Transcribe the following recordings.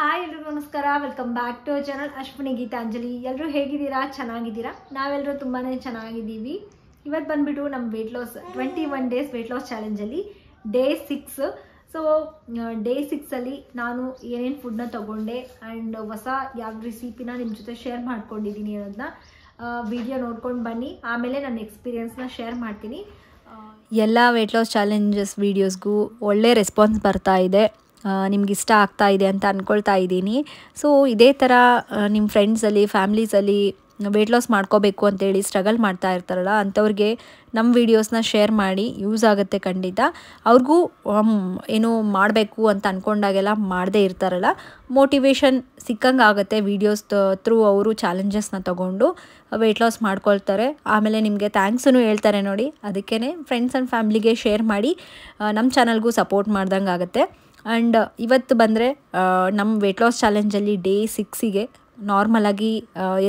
hi ಎಲ್ಲರೂ ನಮಸ್ಕಾರ welcome back to channel Ashwini Geethanjali ಎಲ್ಲರೂ ಹೇಗಿದ್ದೀರಾ ಚೆನ್ನಾಗಿದ್ದೀರಾ ನಾವೆಲ್ಲರೂ ತುಂಬಾ ಚೆನ್ನಾಗಿದ್ದೀವಿ ಇವತ್ತು ಬಂದುಬಿಟ್ಟು ನಮ್ಮ weight loss twenty one days weight loss ಚಾಲೆಂಜಲ್ಲಿ ಡೇ ಸಿಕ್ಸ್ ಸೊ ಡೇ ಸಿಕ್ಸಲ್ಲಿ ನಾನು ಏನೇನು ಫುಡ್ನ ತೊಗೊಂಡೆ ಆ್ಯಂಡ್ ಹೊಸ ಯಾವ ರೆಸಿಪಿನ ನಿಮ್ಮ ಜೊತೆ ಶೇರ್ ಮಾಡ್ಕೊಂಡಿದ್ದೀನಿ ಅನ್ನೋದನ್ನ ವಿಡಿಯೋ ನೋಡ್ಕೊಂಡು ಬನ್ನಿ ಆಮೇಲೆ ನನ್ನ ಎಕ್ಸ್ಪೀರಿಯೆನ್ಸ್ನ ಶೇರ್ ಮಾಡ್ತೀನಿ ಎಲ್ಲ ವೆಯ್ಟ್ ಲಾಸ್ ಚಾಲೆಂಜಸ್ ವೀಡಿಯೋಸ್ಗೂ ಒಳ್ಳೆ ರೆಸ್ಪಾನ್ಸ್ ಬರ್ತಾ ಇದೆ ನಿಮ್ಗೆ ಇಷ್ಟ ಆಗ್ತಾ ಇದೆ ಅಂತ ಅಂದ್ಕೊಳ್ತಾ ಇದ್ದೀನಿ ಸೊ ಇದೇ ಥರ ನಿಮ್ಮ ಫ್ರೆಂಡ್ಸಲ್ಲಿ ಫ್ಯಾಮ್ಲೀಸಲ್ಲಿ ವೆಯ್ಟ್ ಲಾಸ್ ಮಾಡ್ಕೋಬೇಕು ಅಂತೇಳಿ ಸ್ಟ್ರಗಲ್ ಮಾಡ್ತಾ ಇರ್ತಾರಲ್ಲ ಅಂಥವ್ರಿಗೆ ನಮ್ಮ ವೀಡಿಯೋಸ್ನ ಶೇರ್ ಮಾಡಿ ಯೂಸ್ ಆಗುತ್ತೆ ಖಂಡಿತ ಅವ್ರಿಗೂ ಏನು ಮಾಡಬೇಕು ಅಂತ ಅಂದ್ಕೊಂಡಾಗೆಲ್ಲ ಮಾಡದೇ ಇರ್ತಾರಲ್ಲ ಮೋಟಿವೇಶನ್ ಸಿಕ್ಕಂಗೆ ಆಗುತ್ತೆ ವೀಡಿಯೋಸ್ ಥ್ರೂ ಅವರು ಚಾಲೆಂಜಸ್ನ ತೊಗೊಂಡು ವೆಯ್ಟ್ ಲಾಸ್ ಮಾಡ್ಕೊಳ್ತಾರೆ ಆಮೇಲೆ ನಿಮಗೆ ಥ್ಯಾಂಕ್ಸೂ ಹೇಳ್ತಾರೆ ನೋಡಿ ಅದಕ್ಕೇ ಫ್ರೆಂಡ್ಸ್ ಆ್ಯಂಡ್ ಫ್ಯಾಮ್ಲಿಗೆ ಶೇರ್ ಮಾಡಿ ನಮ್ಮ ಚಾನಲ್ಗೂ ಸಪೋರ್ಟ್ ಮಾಡ್ದಂಗೆ ಆಗುತ್ತೆ ಆ್ಯಂಡ್ uh, ಇವತ್ತು ಬಂದರೆ ನಮ್ಮ ವೆಯ್ಟ್ ಲಾಸ್ ಚಾಲೆಂಜಲ್ಲಿ ಡೇ ಸಿಕ್ಸಿಗೆ ನಾರ್ಮಲಾಗಿ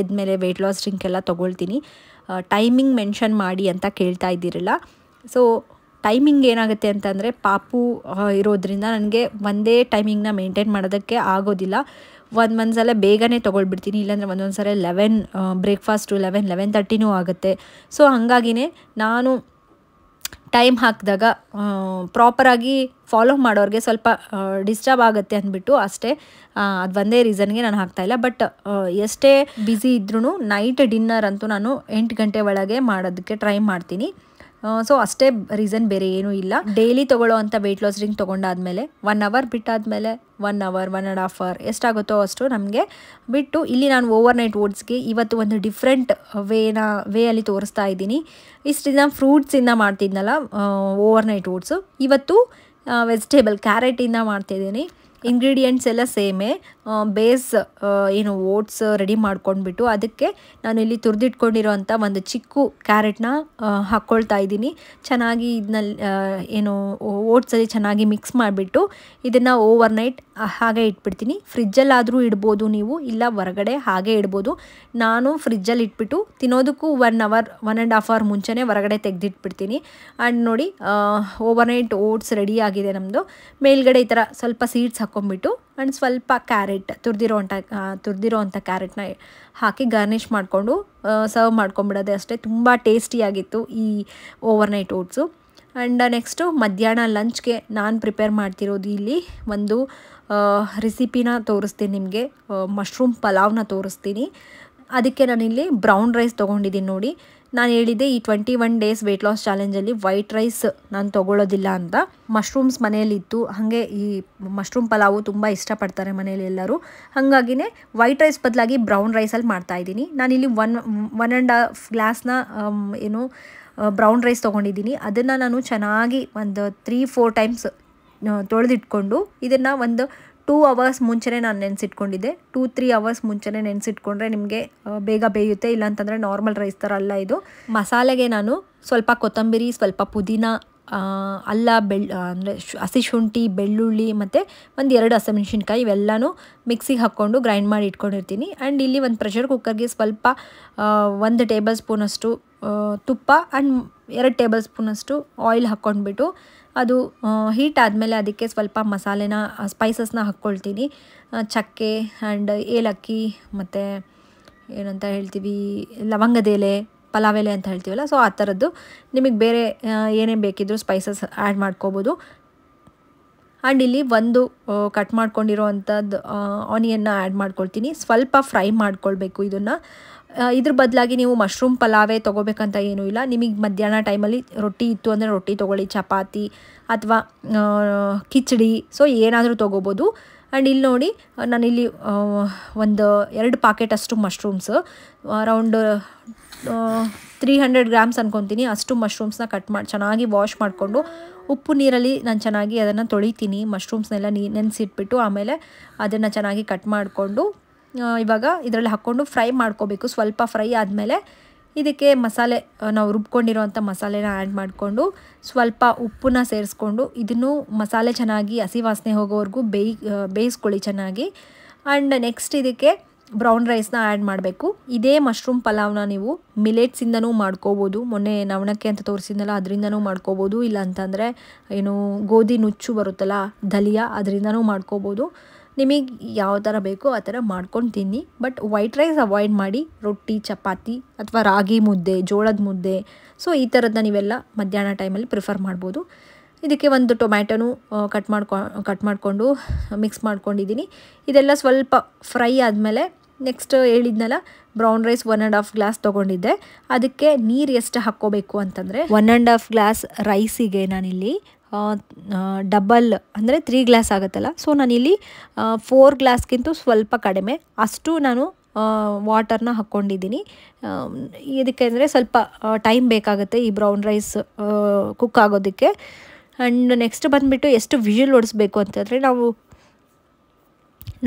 ಎದ್ದ ವೆಯ್ಟ್ ಲಾಸ್ ಡ್ರಿಂಕ್ ಎಲ್ಲ ತೊಗೊಳ್ತೀನಿ ಟೈಮಿಂಗ್ ಮೆನ್ಷನ್ ಮಾಡಿ ಅಂತ ಕೇಳ್ತಾ ಇದ್ದೀರಲ್ಲ ಸೊ ಟೈಮಿಂಗ್ ಏನಾಗುತ್ತೆ ಅಂತಂದರೆ ಪಾಪು ಇರೋದ್ರಿಂದ ನನಗೆ ಒಂದೇ ಟೈಮಿಂಗ್ನ ಮೇಂಟೈನ್ ಮಾಡೋದಕ್ಕೆ ಆಗೋದಿಲ್ಲ ಒಂದು ಒಂದು ಸಲ ಬೇಗನೆ ತೊಗೊಳ್ಬಿಡ್ತೀನಿ ಇಲ್ಲಾಂದರೆ ಒಂದೊಂದು ಸಲ ಲೆವೆನ್ ಬ್ರೇಕ್ಫಾಸ್ಟು ಲೆವೆನ್ ಲೆವೆನ್ ತರ್ಟಿನೂ ಆಗುತ್ತೆ ಸೊ ಹಾಗಾಗಿನೇ ನಾನು ಟೈಮ್ ಹಾಕಿದಾಗ ಪ್ರಾಪರಾಗಿ ಫಾಲೋ ಮಾಡೋರಿಗೆ ಸ್ವಲ್ಪ ಡಿಸ್ಟರ್ಬ್ ಆಗುತ್ತೆ ಅಂದ್ಬಿಟ್ಟು ಅಷ್ಟೇ ಅದು ಒಂದೇ ರೀಸನ್ಗೆ ನಾನು ಇಲ್ಲ ಬಟ್ ಎಷ್ಟೇ ಬ್ಯುಸಿ ಇದ್ರೂ ನೈಟ್ ಡಿನ್ನರ್ ಅಂತೂ ನಾನು ಎಂಟು ಗಂಟೆ ಒಳಗೆ ಮಾಡೋದಕ್ಕೆ ಟ್ರೈ ಮಾಡ್ತೀನಿ ಸೊ ಅಷ್ಟೇ ರೀಸನ್ ಬೇರೆ ಏನೂ ಇಲ್ಲ ಡೈಲಿ ತೊಗೊಳ್ಳೋ ಅಂಥ ವೆಯ್ಟ್ ಲಾಸ್ ಡ್ರಿಂಕ್ ತೊಗೊಂಡಾದ್ಮೇಲೆ ಒನ್ ಅವರ್ ಬಿಟ್ಟಾದ್ಮೇಲೆ one hour one and half hour ಎಷ್ಟಾಗುತ್ತೋ ಅಷ್ಟು ನಮಗೆ ಬಿಟ್ಟು ಇಲ್ಲಿ ನಾನು ಓವರ್ ನೈಟ್ ಓಟ್ಸ್ಗೆ ಇವತ್ತು ಒಂದು ಡಿಫ್ರೆಂಟ್ ವೇನ ವೇ ಅಲ್ಲಿ ತೋರಿಸ್ತಾ ಇದ್ದೀನಿ ಇಷ್ಟು ದಿನ ಫ್ರೂಟ್ಸಿಂದ ಮಾಡ್ತಿದ್ನಲ್ಲ ಓವರ್ ನೈಟ್ ಓಟ್ಸು ಇವತ್ತು ವೆಜಿಟೇಬಲ್ ಕ್ಯಾರೆಟಿಂದ ಮಾಡ್ತಿದ್ದೀನಿ ಇಂಗ್ರೀಡಿಯೆಂಟ್ಸ್ ಎಲ್ಲ ಸೇಮೇ ಬೇಸ್ ಏನು ಓಟ್ಸ್ ರೆಡಿ ಮಾಡ್ಕೊಂಡ್ಬಿಟ್ಟು ಅದಕ್ಕೆ ನಾನು ಇಲ್ಲಿ ತುರಿದಿಟ್ಕೊಂಡಿರೋಂಥ ಒಂದು ಚಿಕ್ಕು ಕ್ಯಾರೆಟ್ನ ಹಾಕ್ಕೊಳ್ತಾ ಇದ್ದೀನಿ ಚೆನ್ನಾಗಿ ಇದನ್ನಲ್ಲಿ ಏನು ಓಟ್ಸಲ್ಲಿ ಚೆನ್ನಾಗಿ ಮಿಕ್ಸ್ ಮಾಡಿಬಿಟ್ಟು ಇದನ್ನು ಓವರ್ ನೈಟ್ ಹಾಗೆ ಇಟ್ಬಿಡ್ತೀನಿ ಫ್ರಿಜ್ಜಲ್ಲಾದರೂ ಇಡ್ಬೋದು ನೀವು ಇಲ್ಲ ಹೊರಗಡೆ ಹಾಗೆ ಇಡ್ಬೋದು ನಾನು ಫ್ರಿಜ್ಜಲ್ಲಿ ಇಟ್ಬಿಟ್ಟು ತಿನ್ನೋದಕ್ಕೂ one hour one and half hour ಮುಂಚೆನೇ ಹೊರಗಡೆ ತೆಗೆದಿಟ್ಬಿಡ್ತೀನಿ ಆ್ಯಂಡ್ ನೋಡಿ ಓವರ್ ನೈಟ್ ಓಟ್ಸ್ ರೆಡಿ ಆಗಿದೆ ನಮ್ಮದು ಮೇಲ್ಗಡೆ ಈ ಥರ ಸ್ವಲ್ಪ ಸೀಡ್ಸ್ ಹಾಕೊಂಡ್ಬಿಟ್ಟು ಆ್ಯಂಡ್ ಸ್ವಲ್ಪ ಕ್ಯಾರೆಟ್ ತುರಿದಿರೋ ಅಂಥ ತುರಿದಿರೋ ಅಂಥ ಕ್ಯಾರೆಟ್ನ ಹಾಕಿ ಗಾರ್ನಿಷ್ ಮಾಡಿಕೊಂಡು ಸರ್ವ್ ಮಾಡ್ಕೊಂಬಿಡೋದೆ ಅಷ್ಟೇ ತುಂಬ ಟೇಸ್ಟಿಯಾಗಿತ್ತು ಈ overnight oats and next ಮಧ್ಯಾಹ್ನ ಲಂಚ್ಗೆ ನಾನು ಪ್ರಿಪೇರ್ ಮಾಡ್ತಿರೋದು ಇಲ್ಲಿ ಒಂದು ರೆಸಿಪಿನ ತೋರಿಸ್ತೀನಿ ನಿಮಗೆ ಮಶ್ರೂಮ್ ಪಲಾವ್ನ ತೋರಿಸ್ತೀನಿ ಅದಕ್ಕೆ ನಾನಿಲ್ಲಿ ಬ್ರೌನ್ ರೈಸ್ ತೊಗೊಂಡಿದ್ದೀನಿ ನೋಡಿ ನಾನು ಹೇಳಿದ್ದೆ ಈ twenty one days weight loss ಚಾಲೆಂಜಲ್ಲಿ ವೈಟ್ ರೈಸ್ ನಾನು ತೊಗೊಳ್ಳೋದಿಲ್ಲ ಅಂತ ಮಶ್ರೂಮ್ಸ್ ಮನೆಯಲ್ಲಿತ್ತು ಹಾಗೆ ಈ ಮಶ್ರೂಮ್ ಪಲಾವು ತುಂಬ ಇಷ್ಟಪಡ್ತಾರೆ ಮನೆಯಲ್ಲಿ ಎಲ್ಲರೂ ಹಾಗಾಗಿನೇ ವೈಟ್ ರೈಸ್ ಬದಲಾಗಿ ಬ್ರೌನ್ ರೈಸಲ್ಲಿ ಮಾಡ್ತಾಯಿದ್ದೀನಿ ನಾನಿಲ್ಲಿ ಒನ್ ಒನ್ ಆ್ಯಂಡ್ ಹಾಫ್ ಗ್ಲಾಸ್ನ ಏನು ಬ್ರೌನ್ ರೈಸ್ ತೊಗೊಂಡಿದ್ದೀನಿ ಅದನ್ನು ನಾನು ಚೆನ್ನಾಗಿ ಒಂದು ತ್ರೀ ಫೋರ್ ಟೈಮ್ಸ್ ತೊಳೆದಿಟ್ಕೊಂಡು ಇದನ್ನು ಒಂದು ಟೂ ಅವರ್ಸ್ ಮುಂಚೆನೇ ನಾನು ನೆನೆಸಿಟ್ಕೊಂಡಿದ್ದೆ ಟೂ ತ್ರೀ ಅವರ್ಸ್ ಮುಂಚೆನೇ ನೆನೆಸಿಟ್ಕೊಂಡ್ರೆ ನಿಮಗೆ ಬೇಗ ಬೇಯುತ್ತೆ ಇಲ್ಲಾಂತಂದರೆ ನಾರ್ಮಲ್ ರೈಸ್ ಥರ ಅಲ್ಲ ಇದು ಮಸಾಲೆಗೆ ನಾನು ಸ್ವಲ್ಪ ಕೊತ್ತಂಬರಿ ಸ್ವಲ್ಪ ಪುದೀನ ಅಲ್ಲ ಬೆಳ್ ಅಂದರೆ ಹಸಿ ಶುಂಠಿ ಬೆಳ್ಳುಳ್ಳಿ ಮತ್ತು ಒಂದು ಎರಡು ಹಸಿಮೆಣ್ಸಿನ್ಕಾಯಿ ಇವೆಲ್ಲನೂ ಮಿಕ್ಸಿಗೆ ಹಾಕ್ಕೊಂಡು ಗ್ರೈಂಡ್ ಮಾಡಿ ಇಟ್ಕೊಂಡಿರ್ತೀನಿ ಆ್ಯಂಡ್ ಇಲ್ಲಿ ಒಂದು ಪ್ರೆಷರ್ ಕುಕ್ಕರ್ಗೆ ಸ್ವಲ್ಪ ಒಂದು ಟೇಬಲ್ ಸ್ಪೂನಷ್ಟು ತುಪ್ಪ ಆ್ಯಂಡ್ ಎರಡು ಟೇಬಲ್ ಸ್ಪೂನಷ್ಟು ಆಯಿಲ್ ಹಾಕ್ಕೊಂಡ್ಬಿಟ್ಟು ಅದು ಹೀಟ್ ಆದಮೇಲೆ ಅದಕ್ಕೆ ಸ್ವಲ್ಪ ಮಸಾಲೆನ ಸ್ಪೈಸಸ್ನ ಹಾಕ್ಕೊಳ್ತೀನಿ ಚಕ್ಕೆ ಆ್ಯಂಡ್ ಏಲಕ್ಕಿ ಮತ್ತು ಏನಂತ ಹೇಳ್ತೀವಿ ಲವಂಗದ ಎಲೆ ಪಲಾವ್ ಎಲೆ ಅಂತ ಹೇಳ್ತೀವಲ್ಲ ಸೊ ಆ ಥರದ್ದು ನಿಮಗೆ ಬೇರೆ ಏನೇನು ಬೇಕಿದ್ದರೂ ಸ್ಪೈಸಸ್ ಆ್ಯಡ್ ಮಾಡ್ಕೋಬೋದು ಆ್ಯಂಡ್ ಇಲ್ಲಿ ಒಂದು ಕಟ್ ಮಾಡ್ಕೊಂಡಿರೋ ಅಂಥದ್ದು ಆನಿಯನ್ನ ಆ್ಯಡ್ ಮಾಡ್ಕೊಳ್ತೀನಿ ಸ್ವಲ್ಪ ಫ್ರೈ ಮಾಡ್ಕೊಳ್ಬೇಕು ಇದನ್ನು ಇದ್ರ ಬದಲಾಗಿ ನೀವು ಮಶ್ರೂಮ್ ಪಲಾವೇ ತೊಗೋಬೇಕಂತ ಏನೂ ಇಲ್ಲ ನಿಮಗೆ ಮಧ್ಯಾಹ್ನ ಟೈಮಲ್ಲಿ ರೊಟ್ಟಿ ಇತ್ತು ಅಂದರೆ ರೊಟ್ಟಿ ತೊಗೊಳ್ಳಿ ಚಪಾತಿ ಅಥವಾ ಕಿಚಡಿ ಸೊ ಏನಾದರೂ ತೊಗೋಬೋದು ಆ್ಯಂಡ್ ಇಲ್ಲಿ ನೋಡಿ ನಾನಿಲ್ಲಿ ಒಂದು ಎರಡು ಪಾಕೆಟ್ ಅಷ್ಟು mushrooms around three hundred grams ಅಂದ್ಕೊತೀನಿ ಅಷ್ಟು ಮಶ್ರೂಮ್ಸ್ನ ಕಟ್ ಮಾಡಿ ಚೆನ್ನಾಗಿ ವಾಶ್ ಮಾಡಿಕೊಂಡು ಉಪ್ಪು ನೀರಲ್ಲಿ ನಾನು ಚೆನ್ನಾಗಿ ಅದನ್ನು ತೊಳಿತೀನಿ ಮಶ್ರೂಮ್ಸ್ನೆಲ್ಲ ನೀ ನೆನೆಸಿಟ್ಬಿಟ್ಟು ಆಮೇಲೆ ಅದನ್ನು ಚೆನ್ನಾಗಿ ಕಟ್ ಮಾಡಿಕೊಂಡು ಇವಾಗ ಇದರಲ್ಲಿ ಹಾಕ್ಕೊಂಡು ಫ್ರೈ ಮಾಡ್ಕೋಬೇಕು ಸ್ವಲ್ಪ ಫ್ರೈ ಆದಮೇಲೆ ಇದಕ್ಕೆ ಮಸಾಲೆ ನಾವು ರುಬ್ಕೊಂಡಿರೋವಂಥ ಮಸಾಲೆನ ಆ್ಯಡ್ ಮಾಡಿಕೊಂಡು ಸ್ವಲ್ಪ ಉಪ್ಪನ್ನ ಸೇರಿಸ್ಕೊಂಡು ಇದನ್ನು ಮಸಾಲೆ ಚೆನ್ನಾಗಿ ಹಸಿ ವಾಸನೆ ಹೋಗೋವರೆಗೂ ಬೇಯಿ ಬೇಯಿಸ್ಕೊಳ್ಳಿ ಚೆನ್ನಾಗಿ ಆ್ಯಂಡ್ ನೆಕ್ಸ್ಟ್ ಇದಕ್ಕೆ ಬ್ರೌನ್ ರೈಸ್ನ ಆ್ಯಡ್ ಮಾಡಬೇಕು ಇದೇ ಮಶ್ರೂಮ್ ಪಲಾವ್ನ ನೀವು ಮಿಲೆಟ್ಸಿಂದನೂ ಮಾಡ್ಕೋಬೋದು ಮೊನ್ನೆ ನವಣಕ್ಕೆ ಅಂತ ತೋರಿಸಿದ್ನಲ್ಲ ಅದರಿಂದನೂ ಮಾಡ್ಕೋಬೋದು ಇಲ್ಲ ಅಂತಂದರೆ ಏನು ಗೋಧಿ ನುಚ್ಚು ಬರುತ್ತಲ್ಲ ದಲಿಯಾ ಅದರಿಂದನೂ ಮಾಡ್ಕೋಬೋದು ನಿಮಗೆ ಯಾವ ಥರ ಬೇಕೋ ಆ ಥರ ಮಾಡ್ಕೊಂಡು ತಿನ್ನಿ ಬಟ್ ವೈಟ್ ರೈಸ್ ಅವಾಯ್ಡ್ ಮಾಡಿ ರೊಟ್ಟಿ ಚಪಾತಿ ಅಥವಾ ರಾಗಿ ಮುದ್ದೆ ಜೋಳದ ಮುದ್ದೆ ಸೊ ಈ ಥರದ್ದನ್ನ ನೀವೆಲ್ಲ ಮಧ್ಯಾಹ್ನ ಟೈಮಲ್ಲಿ ಪ್ರಿಫರ್ ಮಾಡ್ಬೋದು ಇದಕ್ಕೆ ಒಂದು ಟೊಮ್ಯಾಟೊನೂ ಕಟ್ ಮಾಡ್ಕೊ ಕಟ್ ಮಾಡಿಕೊಂಡು ಮಿಕ್ಸ್ ಮಾಡ್ಕೊಂಡಿದ್ದೀನಿ ಇದೆಲ್ಲ ಸ್ವಲ್ಪ ಫ್ರೈ ಆದಮೇಲೆ ನೆಕ್ಸ್ಟ್ ಹೇಳಿದ್ನಲ್ಲ brown rice one and half glass ತೊಗೊಂಡಿದ್ದೆ ಅದಕ್ಕೆ ನೀರು ಎಷ್ಟು ಹಾಕ್ಕೋಬೇಕು ಅಂತಂದರೆ ಒನ್ ಆ್ಯಂಡ್ ಹಾಫ್ ಗ್ಲಾಸ್ ರೈಸಿಗೆ ನಾನಿಲ್ಲಿ ಡಬಲ್ ಅಂದರೆ ತ್ರೀ ಗ್ಲಾಸ್ ಆಗುತ್ತಲ್ಲ ಸೊ ನಾನಿಲ್ಲಿ ಫೋರ್ ಗ್ಲಾಸ್ಗಿಂತ ಸ್ವಲ್ಪ ಕಡಿಮೆ ಅಷ್ಟು ನಾನು ವಾಟರ್ನ ಹಾಕ್ಕೊಂಡಿದ್ದೀನಿ ಇದಕ್ಕೆ ಅಂದರೆ ಸ್ವಲ್ಪ ಟೈಮ್ ಬೇಕಾಗುತ್ತೆ ಈ ಬ್ರೌನ್ ರೈಸ್ ಕುಕ್ ಆಗೋದಕ್ಕೆ ಆ್ಯಂಡ್ ನೆಕ್ಸ್ಟ್ ಬಂದುಬಿಟ್ಟು ಎಷ್ಟು ವಿಷಲ್ ಹೊಡಿಸ್ಬೇಕು ಅಂತಂದರೆ ನಾವು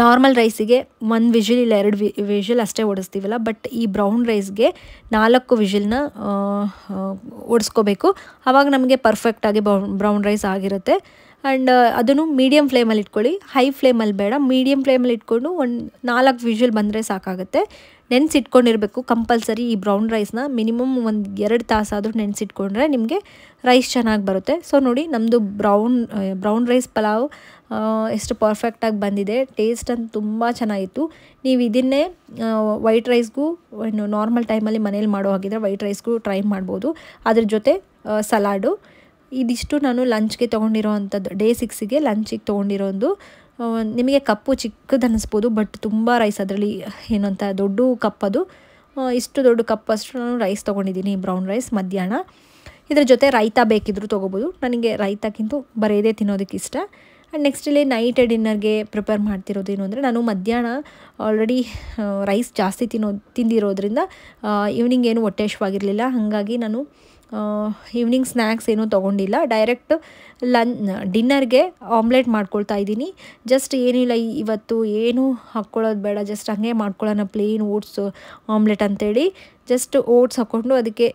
ನಾರ್ಮಲ್ ರೈಸಿಗೆ ಒಂದು ವಿಜಿಲ್ ಇಲ್ಲ ಎರಡು ವಿ ವಿಜಿಲ್ ಅಷ್ಟೇ ಓಡಿಸ್ತೀವಲ್ಲ ಬಟ್ ಈ ಬ್ರೌನ್ ರೈಸ್ಗೆ ನಾಲ್ಕು ವಿಜಿಲ್ನ ಓಡಿಸ್ಕೋಬೇಕು ಆವಾಗ ನಮಗೆ ಪರ್ಫೆಕ್ಟಾಗಿ ಬ್ರೌನ್ ರೈಸ್ ಆಗಿರುತ್ತೆ ಆ್ಯಂಡ್ ಅದನ್ನು ಮೀಡಿಯಮ್ ಫ್ಲೇಮಲ್ಲಿ ಇಟ್ಕೊಳ್ಳಿ ಹೈ ಫ್ಲೇಮಲ್ಲಿ ಬೇಡ ಮೀಡಿಯಮ್ ಫ್ಲೇಮಲ್ಲಿ ಇಟ್ಕೊಂಡು ಒಂದು ನಾಲ್ಕು ವಿಷಲ್ ಬಂದರೆ ಸಾಕಾಗುತ್ತೆ ನೆನೆಸಿಟ್ಕೊಂಡಿರಬೇಕು ಕಂಪಲ್ಸರಿ ಈ ಬ್ರೌನ್ ರೈಸ್ನ ಮಿನಿಮಮ್ ಒಂದು ಎರಡು ತಾಸಾದರೂ ನೆನ್ಸಿಟ್ಕೊಂಡ್ರೆ ನಿಮಗೆ ರೈಸ್ ಚೆನ್ನಾಗಿ ಬರುತ್ತೆ ಸೊ ನೋಡಿ ನಮ್ಮದು ಬ್ರೌನ್ ಬ್ರೌನ್ ರೈಸ್ ಪಲಾವ್ ಎಷ್ಟು ಪರ್ಫೆಕ್ಟಾಗಿ ಬಂದಿದೆ ಟೇಸ್ಟ್ ಅಂತ ತುಂಬ ಚೆನ್ನಾಗಿತ್ತು ನೀವು ಇದನ್ನೇ ವೈಟ್ ರೈಸ್ಗೂ ಇನ್ನು ನಾರ್ಮಲ್ ಟೈಮಲ್ಲಿ ಮನೇಲಿ ಮಾಡೋ ಹಾಗಿದ್ರೆ ವೈಟ್ ರೈಸ್ಗೂ ಟ್ರೈ ಮಾಡ್ಬೋದು ಅದ್ರ ಜೊತೆ ಸಲಾಡು ಇದಿಷ್ಟು ನಾನು ಲಂಚ್ಗೆ ತೊಗೊಂಡಿರೋ ಅಂಥದ್ದು ಡೇ ಸಿಕ್ಸಿಗೆ ಲಂಚಿಗೆ ತೊಗೊಂಡಿರೋ ಒಂದು ನಿಮಗೆ ಕಪ್ಪು ಚಿಕ್ಕದು ಅನ್ನಿಸ್ಬೋದು ಬಟ್ ತುಂಬ ರೈಸ್ ಅದರಲ್ಲಿ ಏನಂತ ದೊಡ್ಡ ಕಪ್ಪದು ಇಷ್ಟು ದೊಡ್ಡ ಕಪ್ಪಷ್ಟು ನಾನು ರೈಸ್ ತೊಗೊಂಡಿದ್ದೀನಿ ಬ್ರೌನ್ ರೈಸ್ ಮಧ್ಯಾಹ್ನ ಇದ್ರ ಜೊತೆ ರೈತ ಬೇಕಿದ್ರು ತೊಗೋಬೋದು ನನಗೆ ರೈತಕ್ಕಿಂತ ಬರೆಯದೇ ತಿನ್ನೋದಕ್ಕಿಷ್ಟ ಇಷ್ಟ ಆ್ಯಂಡ್ ನೆಕ್ಸ್ಟ್ ಇಲ್ಲಿ ನೈಟ್ ಡಿನ್ನರ್ಗೆ ಪ್ರಿಪೇರ್ ಮಾಡ್ತಿರೋದೇನು ಅಂದರೆ ನಾನು ಮಧ್ಯಾಹ್ನ ಆಲ್ರೆಡಿ ರೈಸ್ ಜಾಸ್ತಿ ತಿನ್ನೋ ತಿಂದಿರೋದ್ರಿಂದ ಈವ್ನಿಂಗ್ ಏನು ಹೊಟ್ಟೆ ಆಗಿರಲಿಲ್ಲ ಹಾಗಾಗಿ ನಾನು ಈವ್ನಿಂಗ್ ಸ್ನ್ಯಾಕ್ಸ್ ಏನೂ ತೊಗೊಂಡಿಲ್ಲ ಡೈರೆಕ್ಟ್ ಲನ್ ಡಿನ್ನರ್ಗೆ ಆಮ್ಲೆಟ್ ಮಾಡ್ಕೊಳ್ತಾ ಇದ್ದೀನಿ ಜಸ್ಟ್ ಏನಿಲ್ಲ ಇವತ್ತು ಏನು ಹಾಕ್ಕೊಳ್ಳೋದು ಬೇಡ ಜಸ್ಟ್ ಹಾಗೆ ಮಾಡ್ಕೊಳ್ಳೋಣ ಪ್ಲೇನ್ ಓಟ್ಸ್ ಆಮ್ಲೆಟ್ ಅಂತೇಳಿ ಜಸ್ಟ್ ಓಟ್ಸ್ ಹಾಕ್ಕೊಂಡು ಅದಕ್ಕೆ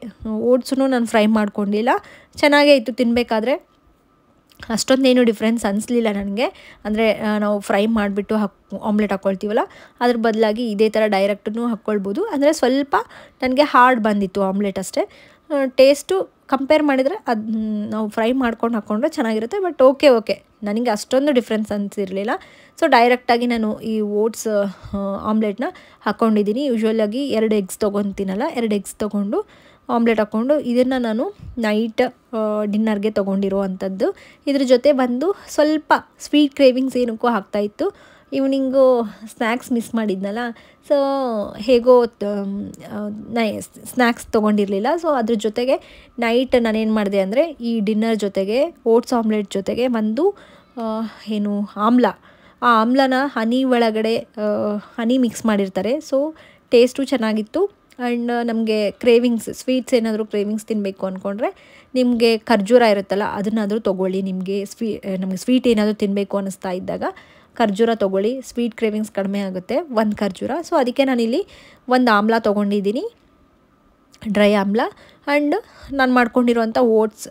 ಓಟ್ಸು ನಾನು ಫ್ರೈ ಮಾಡ್ಕೊಂಡಿಲ್ಲ ಚೆನ್ನಾಗೇ ಇತ್ತು ತಿನ್ನಬೇಕಾದ್ರೆ ಅಷ್ಟೊಂದೇನು ಡಿಫ್ರೆನ್ಸ್ ಅನಿಸ್ಲಿಲ್ಲ ನನಗೆ ಅಂದರೆ ನಾವು ಫ್ರೈ ಮಾಡಿಬಿಟ್ಟು ಹಾಕ್ ಆಮ್ಲೆಟ್ ಹಾಕ್ಕೊಳ್ತೀವಲ್ಲ ಅದ್ರ ಬದಲಾಗಿ ಇದೇ ಥರ ಡೈರೆಕ್ಟನ್ನು ಹಾಕ್ಕೊಳ್ಬೋದು ಅಂದರೆ ಸ್ವಲ್ಪ ನನಗೆ ಹಾರ್ಡ್ ಬಂದಿತ್ತು ಆಮ್ಲೆಟ್ ಅಷ್ಟೇ ಟೇಸ್ಟು ಕಂಪೇರ್ ಮಾಡಿದರೆ ಅದು ನಾವು ಫ್ರೈ ಮಾಡ್ಕೊಂಡು ಹಾಕ್ಕೊಂಡ್ರೆ ಚೆನ್ನಾಗಿರುತ್ತೆ ಬಟ್ ಓಕೆ ಓಕೆ ನನಗೆ ಅಷ್ಟೊಂದು ಡಿಫ್ರೆನ್ಸ್ ಅನಿಸಿರಲಿಲ್ಲ ಸೊ ಡೈರೆಕ್ಟಾಗಿ ನಾನು ಈ ಓಟ್ಸ್ ಆಮ್ಲೆಟ್ನ ಹಾಕ್ಕೊಂಡಿದ್ದೀನಿ ಯೂಶ್ವಲಾಗಿ ಎರಡು ಎಗ್ಸ್ ತೊಗೊತೀನಲ್ಲ ಎರಡು ಎಗ್ಸ್ ತೊಗೊಂಡು ಆಮ್ಲೆಟ್ ಹಾಕ್ಕೊಂಡು ಇದನ್ನು ನಾನು ನೈಟ್ ಡಿನ್ನರ್ಗೆ ತೊಗೊಂಡಿರೋ ಅಂಥದ್ದು ಇದ್ರ ಜೊತೆ ಬಂದು ಸ್ವಲ್ಪ ಸ್ವೀಟ್ ಕ್ರೇವಿಂಗ್ಸ್ ಏನಕ್ಕೂ ಇತ್ತು ಈವ್ನಿಂಗು ಸ್ನ್ಯಾಕ್ಸ್ ಮಿಸ್ ಮಾಡಿದ್ನಲ್ಲ ಸೊ ಹೇಗೋ ನೈ ಸ್ನ್ಯಾಕ್ಸ್ ತೊಗೊಂಡಿರಲಿಲ್ಲ ಸೊ ಅದ್ರ ಜೊತೆಗೆ ನೈಟ್ ನಾನೇನು ಮಾಡಿದೆ ಅಂದರೆ ಈ ಡಿನ್ನರ್ ಜೊತೆಗೆ ಓಟ್ಸ್ ಆಮ್ಲೆಟ್ ಜೊತೆಗೆ ಒಂದು ಏನು ಆಮ್ಲ ಆ ಆಮ್ಲನ ಹನಿ ಒಳಗಡೆ ಹನಿ ಮಿಕ್ಸ್ ಮಾಡಿರ್ತಾರೆ ಸೊ ಟೇಸ್ಟು ಚೆನ್ನಾಗಿತ್ತು ಆ್ಯಂಡ್ ನಮಗೆ ಕ್ರೇವಿಂಗ್ಸ್ ಸ್ವೀಟ್ಸ್ ಏನಾದರೂ ಕ್ರೇವಿಂಗ್ಸ್ ತಿನ್ನಬೇಕು ಅಂದ್ಕೊಂಡ್ರೆ ನಿಮಗೆ ಖರ್ಜೂರ ಇರುತ್ತಲ್ಲ ಅದನ್ನಾದರೂ ತೊಗೊಳ್ಳಿ ನಿಮಗೆ ಸ್ವೀ ನಮಗೆ ಸ್ವೀಟ್ ಏನಾದರೂ ತಿನ್ನಬೇಕು ಅನ್ನಿಸ್ತಾ ಇದ್ದಾಗ ಖರ್ಜೂರ ತೊಗೊಳ್ಳಿ ಸ್ವೀಟ್ ಕ್ರೇವಿಂಗ್ಸ್ ಕಡಿಮೆ ಆಗುತ್ತೆ ಒಂದು ಖರ್ಜೂರ ಸೊ ಅದಕ್ಕೆ ನಾನಿಲ್ಲಿ ಒಂದು ಆಮ್ಲ ತೊಗೊಂಡಿದ್ದೀನಿ ಡ್ರೈ ಆಮ್ಲ ಆ್ಯಂಡ್ ನಾನು ಮಾಡ್ಕೊಂಡಿರುವಂಥ ಓಟ್ಸ್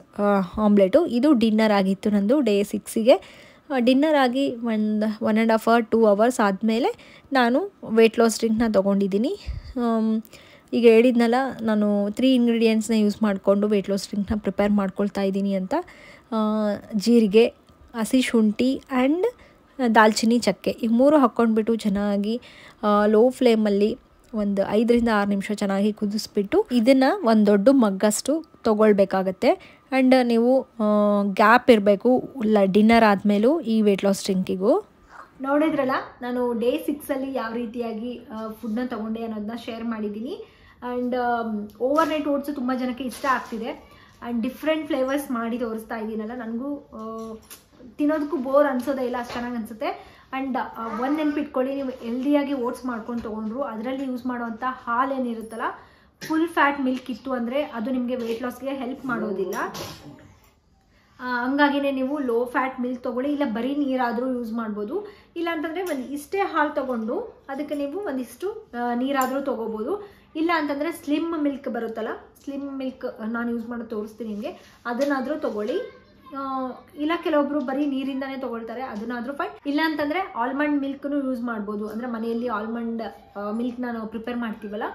ಆಮ್ಲೆಟು ಇದು ಡಿನ್ನರ್ ಆಗಿತ್ತು ನಂದು ಡೇ ಸಿಕ್ಸಿಗೆ ಡಿನ್ನರ್ ಆಗಿ ಒಂದು one and half hour two hours ಆದಮೇಲೆ ನಾನು ವೆಯ್ಟ್ ಲಾಸ್ ಡ್ರಿಂಕ್ನ ತೊಗೊಂಡಿದ್ದೀನಿ ಈಗ ಹೇಳಿದ್ನಲ್ಲ ನಾನು ತ್ರೀ ಇಂಗ್ರೀಡಿಯೆಂಟ್ಸ್ನ ಯೂಸ್ ಮಾಡಿಕೊಂಡು ವೆಯ್ಟ್ ಲಾಸ್ ಡ್ರಿಂಕ್ನ ಪ್ರಿಪೇರ್ ಮಾಡ್ಕೊಳ್ತಾ ಇದ್ದೀನಿ ಅಂತ ಜೀರಿಗೆ ಹಸಿ ಶುಂಠಿ ಆ್ಯಂಡ್ ದಾಲ್ಚಿನ್ನಿ ಚಕ್ಕೆ ಈ ಮೂರು ಹಾಕ್ಕೊಂಡ್ಬಿಟ್ಟು ಚೆನ್ನಾಗಿ ಲೋ ಫ್ಲೇಮಲ್ಲಿ ಒಂದು ಐದರಿಂದ ಆರು ನಿಮಿಷ ಚೆನ್ನಾಗಿ ಕುದಿಸ್ಬಿಟ್ಟು ಇದನ್ನು ಒಂದು ದೊಡ್ಡ ಮಗ್ಗಷ್ಟು ತೊಗೊಳ್ಬೇಕಾಗತ್ತೆ ಆ್ಯಂಡ್ ನೀವು ಗ್ಯಾಪ್ ಇರಬೇಕು ಡಿನ್ನರ್ ಆದಮೇಲೂ ಈ ವೆಯ್ಟ್ ಲಾಸ್ ಡ್ರಿಂಕಿಗೂ ನೋಡಿದ್ರಲ್ಲ ನಾನು ಡೇ ಸಿಕ್ಸಲ್ಲಿ ಯಾವ ರೀತಿಯಾಗಿ ಫುಡ್ನ ತೊಗೊಂಡೆ ಅನ್ನೋದನ್ನ ಶೇರ್ ಮಾಡಿದ್ದೀನಿ ಆ್ಯಂಡ್ ಓವರ್ ನೈಟ್ ಓಟ್ಸು ತುಂಬ ಜನಕ್ಕೆ ಇಷ್ಟ ಆಗ್ತಿದೆ ಆ್ಯಂಡ್ ಡಿಫ್ರೆಂಟ್ ಫ್ಲೇವರ್ಸ್ ಮಾಡಿ ತೋರಿಸ್ತಾ ಇದ್ದೀನಲ್ಲ ನನಗೂ ತಿನ್ನೋದಕ್ಕೂ ಬೋರ್ ಅನ್ಸೋದೇ ಇಲ್ಲ ಅಷ್ಟು ಚೆನ್ನಾಗಿ ಅನ್ಸುತ್ತೆ ಆ್ಯಂಡ್ ಒಂದು ನೆನ್ಪಿಟ್ಕೊಳ್ಳಿ ನೀವು ಹೆಲ್ದಿಯಾಗಿ ಓಟ್ಸ್ ಮಾಡ್ಕೊಂಡು ತೊಗೊಂಡ್ರು ಅದರಲ್ಲಿ ಯೂಸ್ ಮಾಡುವಂಥ ಹಾಲು ಏನಿರುತ್ತಲ್ಲ ಫುಲ್ ಫ್ಯಾಟ್ ಮಿಲ್ಕ್ ಇತ್ತು ಅಂದರೆ ಅದು ನಿಮಗೆ ವೆಯ್ಟ್ ಲಾಸ್ಗೆ ಹೆಲ್ಪ್ ಮಾಡೋದಿಲ್ಲ ಹಂಗಾಗಿನೇ ನೀವು ಲೋ ಫ್ಯಾಟ್ ಮಿಲ್ಕ್ ತೊಗೊಳ್ಳಿ ಇಲ್ಲ ಬರೀ ನೀರಾದರೂ ಯೂಸ್ ಮಾಡ್ಬೋದು ಇಲ್ಲ ಒಂದು ಇಷ್ಟೇ ಹಾಲು ತೊಗೊಂಡು ಅದಕ್ಕೆ ನೀವು ಒಂದಿಷ್ಟು ನೀರಾದರೂ ತೊಗೋಬೋದು ಇಲ್ಲ ಅಂತಂದರೆ ಸ್ಲಿಮ್ ಮಿಲ್ಕ್ ಬರುತ್ತಲ್ಲ ಸ್ಲಿಮ್ ಮಿಲ್ಕ್ ನಾನು ಯೂಸ್ ಮಾಡಿ ತೋರಿಸ್ತೀನಿ ನಿಮಗೆ ಅದನ್ನಾದರೂ ತಗೊಳ್ಳಿ ಇಲ್ಲ ಕೆಲವೊಬ್ರು ಬರೀ ನೀರಿಂದಾನೇ ತಗೊಳ್ತಾರೆ ಅದನ್ನಾದರೂ ಫೈನ್ ಇಲ್ಲ ಅಂತಂದರೆ ಆಲ್ಮಂಡ್ ಮಿಲ್ಕ್ನು ಯೂಸ್ ಮಾಡ್ಬೋದು ಅಂದ್ರೆ ಮನೆಯಲ್ಲಿ ಆಲ್ಮಂಡ್ ಮಿಲ್ಕ್ ನಾನು ಪ್ರಿಪೇರ್ ಮಾಡ್ತೀವಲ್ಲ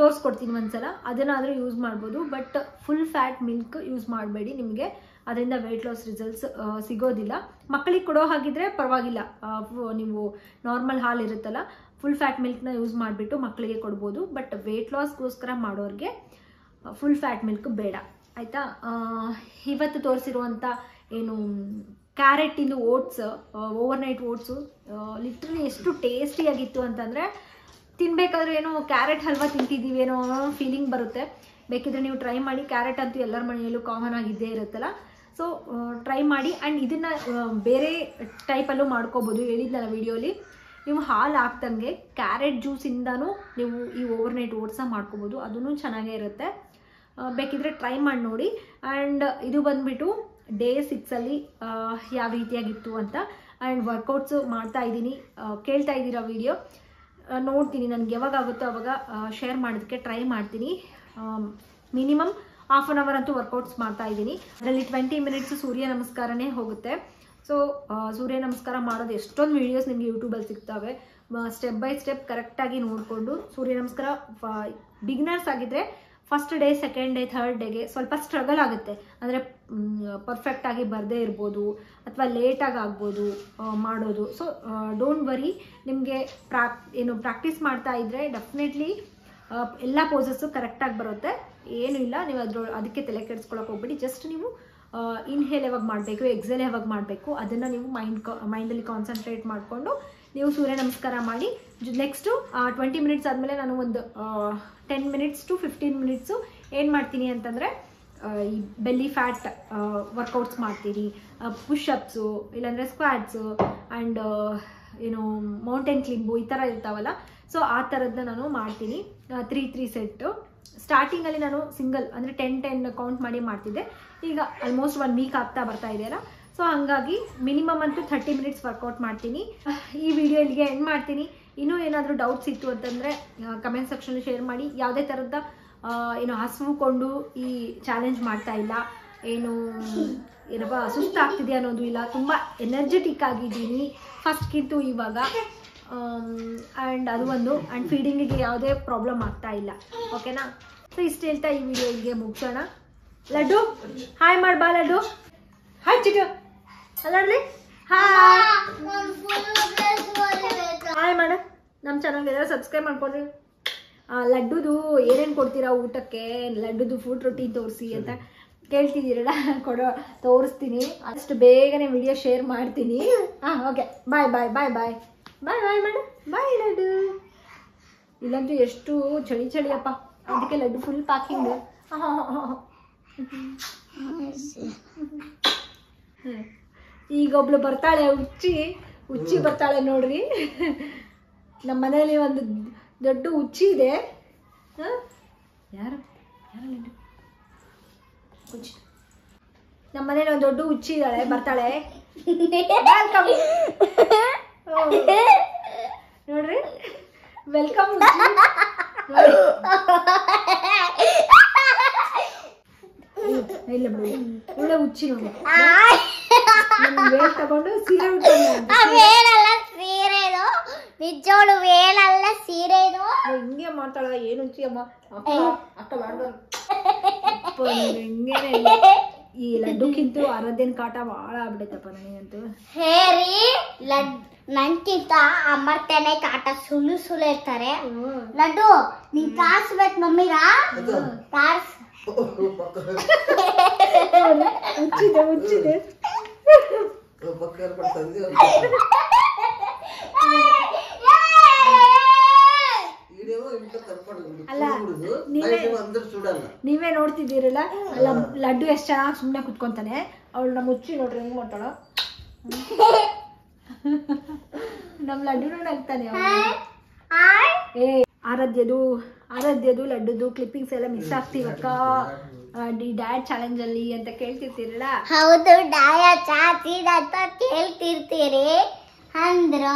ತೋರಿಸ್ಕೊಡ್ತೀನಿ ಒಂದ್ಸಲ ಅದನ್ನಾದರೂ ಯೂಸ್ ಮಾಡ್ಬೋದು but full fat milk use ಮಾಡಬೇಡಿ ನಿಮಗೆ ಅದರಿಂದ ವೆಯ್ಟ್ ಲಾಸ್ ರಿಸಲ್ಟ್ಸ್ ಸಿಗೋದಿಲ್ಲ ಮಕ್ಕಳಿಗೆ ಕೊಡೋ ಹಾಗಿದ್ರೆ ಪರವಾಗಿಲ್ಲ ನೀವು ನಾರ್ಮಲ್ ಹಾಲು ಇರುತ್ತಲ್ಲ ಫುಲ್ ಫ್ಯಾಟ್ ಮಿಲ್ಕ್ನ ಯೂಸ್ ಮಾಡಿಬಿಟ್ಟು ಮಕ್ಕಳಿಗೆ ಕೊಡ್ಬೋದು ಬಟ್ ವೆಯ್ಟ್ ಲಾಸ್ಗೋಸ್ಕರ ಮಾಡೋರಿಗೆ ಫುಲ್ ಫ್ಯಾಟ್ ಮಿಲ್ಕ್ ಬೇಡ ಆಯಿತಾ ಇವತ್ತು ತೋರಿಸಿರುವಂಥ ಏನು ಕ್ಯಾರೆಟಿಂದು ಓಟ್ಸ್ ಓವರ್ನೈಟ್ ಓಟ್ಸು ಲಿಟ್ರಲಿ ಎಷ್ಟು ಟೇಸ್ಟಿಯಾಗಿತ್ತು ಅಂತಂದರೆ ತಿನ್ಬೇಕಾದ್ರೆ ಏನೋ ಕ್ಯಾರೆಟ್ ಹಲ್ವಾ ತಿಂತಿದ್ದೀವಿ ಏನೋ ಫೀಲಿಂಗ್ ಬರುತ್ತೆ ಬೇಕಿದ್ರೆ ನೀವು ಟ್ರೈ ಮಾಡಿ ಕ್ಯಾರೆಟ್ ಅಂತೂ ಎಲ್ಲರ ಮನೆಯಲ್ಲೂ ಕಾಮನ್ ಆಗಿದ್ದೇ ಇರುತ್ತಲ್ಲ ಸೊ ಟ್ರೈ ಮಾಡಿ ಆ್ಯಂಡ್ ಇದನ್ನು ಬೇರೆ ಟೈಪಲ್ಲೂ ಮಾಡ್ಕೋಬೋದು ಹೇಳಿದ್ನಲ್ಲ ವಿಡಿಯೋಲಿ ನೀವು ಹಾಲು ಹಾಕ್ದಂಗೆ ಕ್ಯಾರೆಟ್ ಜ್ಯೂಸಿಂದನೂ ನೀವು ಈ ಓವರ್ನೈಟ್ ಓಟ್ಸ ಮಾಡ್ಕೋಬೋದು ಅದೂ ಚೆನ್ನಾಗೇ ಇರುತ್ತೆ ಬೇಕಿದ್ರೆ ಟ್ರೈ ಮಾಡಿ ನೋಡಿ ಆ್ಯಂಡ್ ಇದು ಬಂದುಬಿಟ್ಟು ಡೇ ಸಿಕ್ಸಲ್ಲಿ ಯಾವ ರೀತಿಯಾಗಿತ್ತು ಅಂತ ಆ್ಯಂಡ್ ವರ್ಕೌಟ್ಸು ಮಾಡ್ತಾ ಇದ್ದೀನಿ ಕೇಳ್ತಾ ಇದ್ದೀರ ವಿಡಿಯೋ ನೋಡ್ತೀನಿ ನನಗೆ ಯಾವಾಗಾಗುತ್ತೋ ಅವಾಗ ಶೇರ್ ಮಾಡೋದಕ್ಕೆ ಟ್ರೈ ಮಾಡ್ತೀನಿ ಮಿನಿಮಮ್ ಹಾಫ್ ಆನ್ ಅವರ್ ಅಂತೂ ವರ್ಕೌಟ್ಸ್ ಮಾಡ್ತಾ ಇದ್ದೀನಿ ಅದರಲ್ಲಿ ಟ್ವೆಂಟಿ ಮಿನಿಟ್ಸ್ ಸೂರ್ಯ ನಮಸ್ಕಾರನೇ ಹೋಗುತ್ತೆ ಸೊ ಸೂರ್ಯ ನಮಸ್ಕಾರ ಮಾಡೋದು ಎಷ್ಟೊಂದು ವಿಡಿಯೋಸ್ ನಿಮಗೆ ಯೂಟ್ಯೂಬಲ್ಲಿ ಸಿಗ್ತವೆ ಸ್ಟೆಪ್ ಬೈ ಸ್ಟೆಪ್ ಕರೆಕ್ಟಾಗಿ ನೋಡಿಕೊಂಡು ಸೂರ್ಯ ನಮಸ್ಕಾರ ಬಿಗಿನರ್ಸ್ ಆಗಿದ್ರೆ first day second day third ಡೇಗೆ ಸ್ವಲ್ಪ ಸ್ಟ್ರಗಲ್ ಆಗುತ್ತೆ ಅಂದರೆ ಪರ್ಫೆಕ್ಟಾಗಿ ಬರದೇ ಇರ್ಬೋದು ಅಥವಾ ಲೇಟಾಗಿ ಆಗ್ಬೋದು ಮಾಡೋದು ಸೊ ಡೋಂಟ್ ವರಿ ನಿಮಗೆ ಪ್ರಾಕ್ ಏನು ಪ್ರಾಕ್ಟೀಸ್ ಮಾಡ್ತಾ ಇದ್ದರೆ ಡೆಫಿನೆಟ್ಲಿ ಎಲ್ಲ ಪೋಸಸ್ಸು ಕರೆಕ್ಟಾಗಿ ಬರುತ್ತೆ ಏನೂ ಇಲ್ಲ ನೀವು ಅದ್ರ ಅದಕ್ಕೆ ತಲೆ ಕೆಡಿಸ್ಕೊಳಕ್ಕೆ ಹೋಗ್ಬಿಡಿ ಜಸ್ಟ್ ನೀವು ಇನ್ಹೇಲ್ ಯಾವಾಗ ಮಾಡಬೇಕು ಎಕ್ಸೆಲ್ ಯಾವಾಗ ಮಾಡಬೇಕು ಅದನ್ನು ನೀವು ಮೈಂಡ್ ಮೈಂಡಲ್ಲಿ ಕಾನ್ಸಂಟ್ರೇಟ್ ಮಾಡಿಕೊಂಡು ನೀವು ಸೂರ್ಯ ನಮಸ್ಕಾರ ಮಾಡಿ ನೆಕ್ಸ್ಟು ಟ್ವೆಂಟಿ ಮಿನಿಟ್ಸ್ ಆದಮೇಲೆ ನಾನು ಒಂದು ten minutes to fifteen minutes ಏನು ಮಾಡ್ತೀನಿ ಅಂತಂದರೆ ಈ ಬೆಲ್ಲಿ ಫ್ಯಾಟ್ ವರ್ಕೌಟ್ಸ್ ಮಾಡ್ತೀನಿ ಪುಷಪ್ಸು ಇಲ್ಲಾಂದರೆ ಸ್ಕ್ವಾಡ್ಸು ಆ್ಯಂಡ್ ಏನು ಮೌಂಟೇನ್ ಕ್ಲಿಂಬು ಈ ಥರ ಇರ್ತಾವಲ್ಲ ಸೊ ಆ ಥರದ್ದನ್ನ ನಾನು ಮಾಡ್ತೀನಿ ತ್ರೀ ತ್ರೀ ಸೆಟ್ಟು ಸ್ಟಾರ್ಟಿಂಗಲ್ಲಿ ನಾನು ಸಿಂಗಲ್ ಅಂದರೆ ಟೆನ್ ಟೆನ್ ಕೌಂಟ್ ಮಾಡಿ ಮಾಡ್ತಿದ್ದೆ ಈಗ ಆಲ್ಮೋಸ್ಟ್ ಒನ್ ವೀಕ್ ಆಗ್ತಾ ಬರ್ತಾ ಇದೆಯಲ್ಲ ಸೊ ಹಾಗಾಗಿ ಮಿನಿಮಮ್ ಅಂತೂ ಥರ್ಟಿ ಮಿನಿಟ್ಸ್ ವರ್ಕೌಟ್ ಮಾಡ್ತೀನಿ ಈ ವಿಡಿಯೋ ಇಲ್ಲಿಗೆ ಎಂಡ್ ಮಾಡ್ತೀನಿ ಇನ್ನೂ ಏನಾದರೂ ಡೌಟ್ಸ್ ಇತ್ತು ಅಂತಂದರೆ ಕಮೆಂಟ್ ಸೆಕ್ಷನ್ ಶೇರ್ ಮಾಡಿ ಯಾವುದೇ ಥರದ ಏನು ಹಸುವುಕೊಂಡು ಈ ಚಾಲೆಂಜ್ ಮಾಡ್ತಾ ಇಲ್ಲ ಏನು ಏನಪ್ಪ ಸುಸ್ತಾಗ್ತಿದೆ ಅನ್ನೋದು ಇಲ್ಲ ತುಂಬ ಎನರ್ಜೆಟಿಕ್ ಆಗಿದ್ದೀನಿ ಫಸ್ಟ್ಗಿಂತೂ ಇವಾಗ ಆ್ಯಂಡ್ um, ಅದು ಒಂದು ಆ್ಯಂಡ್ ಫೀಡಿಂಗಿಗೆ ಯಾವುದೇ ಪ್ರಾಬ್ಲಮ್ ಆಗ್ತಾ ಇಲ್ಲ ಓಕೆನಾ ಸೊ ಇಷ್ಟು ಹೇಳ್ತಾ ಈ ವಿಡಿಯೋ ಇಲ್ಲಿಗೆ ಮುಗಿಸೋಣ ಲಡ್ಡು ಹಾಯ್ ಮಾಡ್ಬಾ ಲಡ್ಡು ಹಾಯ್ ಚಿಟು ಅಲ್ಲಿ ಹಾಯ್ ಹಾಯ್ ಮಾಡ ನಮ್ಮ ಎಲ್ಲ ಸಬ್ಸ್ಕ್ರೈಬ್ ಮಾಡ್ಕೊಳ್ರಿ ಲಡ್ಡುದು ಏನೇನು ಕೊಡ್ತೀರಾ ಊಟಕ್ಕೆ ಲಡ್ಡುದು ಫುಡ್ ರೊಟ್ಟಿ ತೋರಿಸಿ ಅಂತ ಕೇಳ್ತಿದ್ದೀರಲ್ಲ ಕೊಡೋ ತೋರಿಸ್ತೀನಿ ಅಷ್ಟು ಬೇಗನೆ ವಿಡಿಯೋ ಶೇರ್ ಮಾಡ್ತೀನಿ ಹಾಂ ಓಕೆ ಬಾಯ್ ಬಾಯ್ ಬಾಯ್ ಬಾಯ್ ಬಾಯ್ ಬಾಯ್ ಮಾಡ ಬಾಯ್ ಲಡ್ಡು ಇಲ್ಲಂತೂ ಎಷ್ಟು ಚಳಿ ಚಳಿ ಅಪ್ಪ ಅದಕ್ಕೆ ಲಡ್ಡು ಫುಲ್ ಪ್ಯಾಕಿಂಗ್ ಈಗ ಒಬ್ಳು ಬರ್ತಾಳೆ ಉಚ್ಚಿ ಉಚ್ಚಿ ಬರ್ತಾಳೆ ನೋಡ್ರಿ ನಮ್ಮ ಮನೆಯಲ್ಲಿ ಒಂದು ದೊಡ್ಡ ಉಚ್ಚಿ ಇದೆ ಯಾರು ನಮ್ಮ ಮನೇಲಿ ಒಂದು ದೊಡ್ಡ ಉಚ್ಚಿ ಇದ್ದಾಳೆ ಬರ್ತಾಳೆ ನೋಡ್ರಿ ವೆಲ್ಕಮ್ ಇಲ್ಲ ನೋಡಿ ಹಿಂಗೆ ಏನು ಅಮ್ಮ ಅಕ್ಕ ಅಕ್ಕ ಈ ಲಡ್ಕು ಕಿತ್ತು ಆರದಿನ ಕಾಟ ಬಾಳ ಆಗ್ಬಿಡಿತಪ್ಪ ನಾನಂತ ಹೇರಿ ಲಡ್ ನಂಟಿ ತಾ ಅಮರ್ತನೆ ಕಾಟ ಸುಲು ಸುಲೇ ತಾರೆ ಲಡ್ಡು ನೀ ತಾಸಬೇಕು मम्मी ರಾ ತಾಸ ಉಚ್ಚೆ ದ ಉಚ್ಚೆ ಒಪ್ಪಕಲ್ಪಡತಿದೆ ಅಲ್ಲ ನೀವೇ ನೀವೇ ನೋಡ್ತಿದ್ದೀರಲ್ಲ ಲಡ್ಡು ಎಷ್ಟು ಚೆನ್ನಾಗಿ ಸುಮ್ಮನೆ ಕುತ್ಕೊಂತಾನೆ ನಮ್ಮ ಮುಚ್ಚಿ ನೋಡ್ರಿ ಹೆಂಗ್ ಮಾಡ್ತಾಳ ನಮ್ ಲಡ್ಡು ನಗ್ತಾನೆ ಏ ಆರಾಧ್ಯದು ಆರಾಧ್ಯದು ಲಡ್ಡುದು ಕ್ಲಿಪ್ಪಿಂಗ್ಸ್ ಎಲ್ಲ ಮಿಸ್ ಅಕ್ಕ ಡಿ ಡ್ಯಾಡ್ ಚಾಲೆಂಜ್ ಅಲ್ಲಿ ಅಂತ ಕೇಳ್ತಿರ್ತೀರಲ್ಲ ಹೌದು ಡಾಯ ಚಾಚಿ ಅಂತ ಕೇಳ್ತಿರ್ತೀರಿ ಅಂದ್ರು